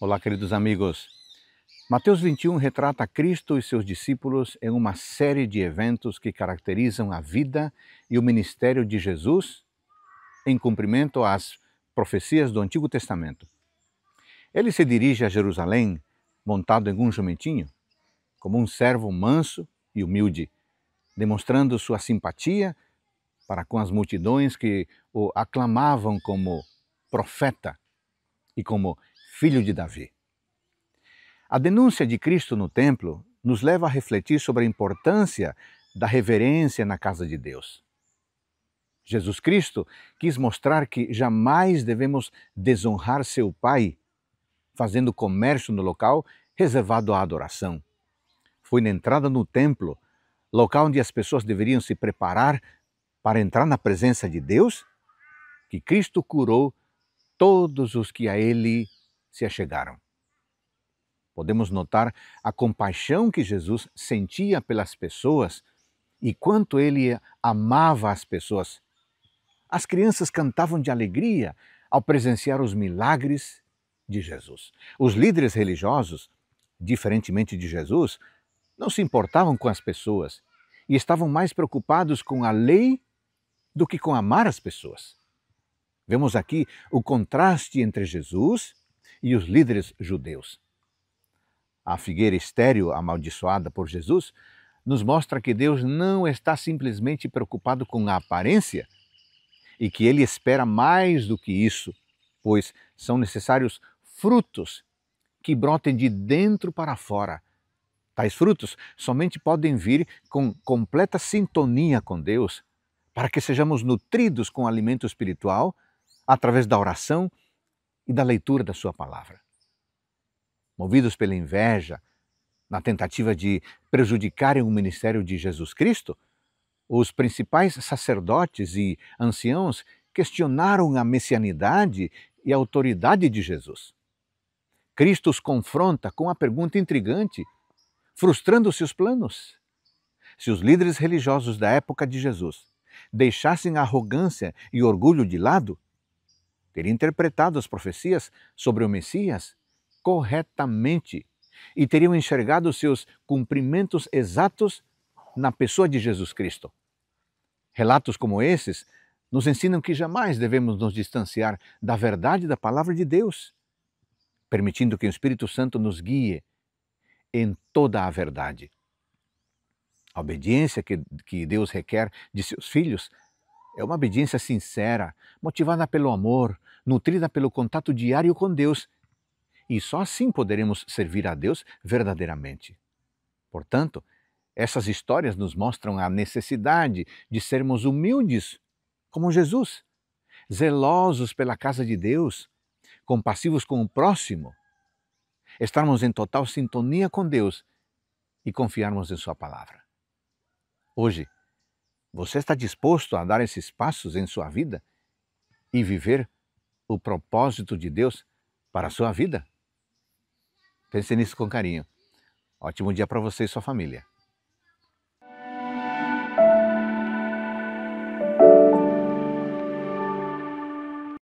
Olá, queridos amigos. Mateus 21 retrata Cristo e seus discípulos em uma série de eventos que caracterizam a vida e o ministério de Jesus em cumprimento às profecias do Antigo Testamento. Ele se dirige a Jerusalém montado em um jumentinho, como um servo manso e humilde, demonstrando sua simpatia para com as multidões que o aclamavam como profeta e como filho de Davi. A denúncia de Cristo no templo nos leva a refletir sobre a importância da reverência na casa de Deus. Jesus Cristo quis mostrar que jamais devemos desonrar seu Pai, fazendo comércio no local reservado à adoração. Foi na entrada no templo, local onde as pessoas deveriam se preparar para entrar na presença de Deus, que Cristo curou todos os que a ele se achegaram. Podemos notar a compaixão que Jesus sentia pelas pessoas e quanto ele amava as pessoas. As crianças cantavam de alegria ao presenciar os milagres de Jesus. Os líderes religiosos, diferentemente de Jesus, não se importavam com as pessoas e estavam mais preocupados com a lei do que com amar as pessoas. Vemos aqui o contraste entre Jesus e os líderes judeus. A figueira estéril amaldiçoada por Jesus nos mostra que Deus não está simplesmente preocupado com a aparência e que ele espera mais do que isso, pois são necessários frutos que brotem de dentro para fora. Tais frutos somente podem vir com completa sintonia com Deus, para que sejamos nutridos com alimento espiritual através da oração e da leitura da Sua palavra. Movidos pela inveja, na tentativa de prejudicarem o ministério de Jesus Cristo, os principais sacerdotes e anciãos questionaram a messianidade e a autoridade de Jesus. Cristo os confronta com a pergunta intrigante, frustrando seus planos. Se os líderes religiosos da época de Jesus deixassem a arrogância e orgulho de lado, ter interpretado as profecias sobre o Messias corretamente e teriam enxergado seus cumprimentos exatos na pessoa de Jesus Cristo. Relatos como esses nos ensinam que jamais devemos nos distanciar da verdade da palavra de Deus, permitindo que o Espírito Santo nos guie em toda a verdade. A obediência que, que Deus requer de seus filhos é uma obediência sincera, motivada pelo amor, nutrida pelo contato diário com Deus. E só assim poderemos servir a Deus verdadeiramente. Portanto, essas histórias nos mostram a necessidade de sermos humildes, como Jesus, zelosos pela casa de Deus, compassivos com o próximo, estarmos em total sintonia com Deus e confiarmos em Sua palavra. Hoje, você está disposto a dar esses passos em sua vida e viver o propósito de Deus para a sua vida? Pense nisso com carinho. Ótimo dia para você e sua família.